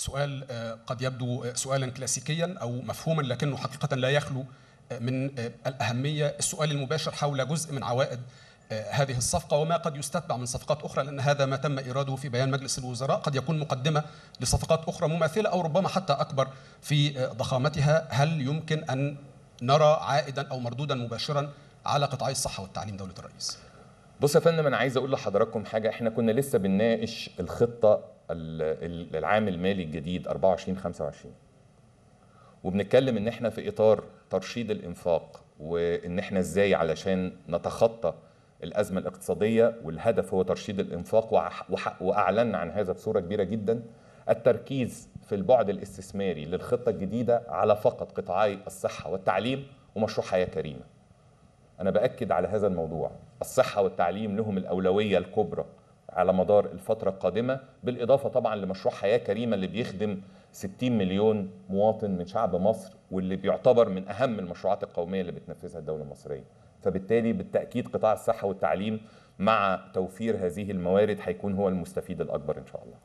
سؤال آه، قد يبدو آه، سؤالا كلاسيكيا او مفهوما لكنه حقيقه لا يخلو آه، من الاهميه السؤال المباشر حول جزء من عوائد هذه الصفقه وما قد يستتبع من صفقات اخرى لان هذا ما تم ايراده في بيان مجلس الوزراء قد يكون مقدمه لصفقات اخرى مماثله او ربما حتى اكبر في ضخامتها هل يمكن ان نرى عائدا او مردودا مباشرا على قطاعي الصحه والتعليم دوله الرئيس بص يا فندم انا عايز اقول لحضراتكم حاجه احنا كنا لسه بنناقش الخطه العام المالي الجديد 24 25 وبنتكلم ان احنا في اطار ترشيد الانفاق وان احنا ازاي علشان نتخطى الازمه الاقتصاديه والهدف هو ترشيد الانفاق واعلنا عن هذا بصوره كبيره جدا التركيز في البعد الاستثماري للخطه الجديده على فقط قطاعي الصحه والتعليم ومشروع حياه كريمه انا باكد على هذا الموضوع الصحه والتعليم لهم الاولويه الكبرى على مدار الفترة القادمة بالإضافة طبعا لمشروع حياة كريمة اللي بيخدم 60 مليون مواطن من شعب مصر واللي بيعتبر من أهم المشروعات القومية اللي بتنفذها الدولة المصرية فبالتالي بالتأكيد قطاع الصحة والتعليم مع توفير هذه الموارد هيكون هو المستفيد الأكبر إن شاء الله